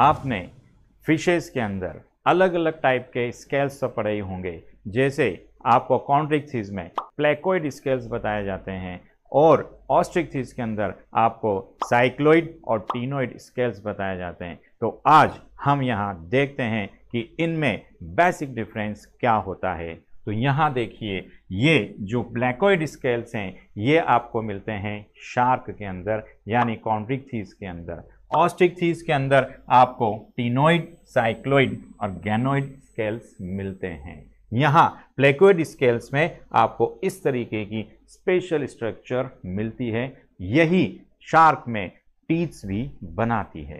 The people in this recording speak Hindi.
आपने फिशेस के अंदर अलग अलग टाइप के स्केल्स तो पढ़े होंगे जैसे आपको थीज में प्लेकोइड स्केल्स बताए जाते हैं और थीज के अंदर आपको साइक्लोइड और टीनोइड स्केल्स बताए जाते हैं तो आज हम यहाँ देखते हैं कि इनमें बेसिक डिफरेंस क्या होता है तो यहाँ देखिए ये जो ब्लैकॉइड स्केल्स हैं ये आपको मिलते हैं शार्क के अंदर यानी कॉन्ट्रिक थीज के अंदर ऑस्टिक थीज के अंदर आपको टीनोइड साइक्लोइड और गैनोइड स्केल्स मिलते हैं यहाँ प्लेकोइड स्केल्स में आपको इस तरीके की स्पेशल स्ट्रक्चर मिलती है यही शार्क में टीथ्स भी बनाती है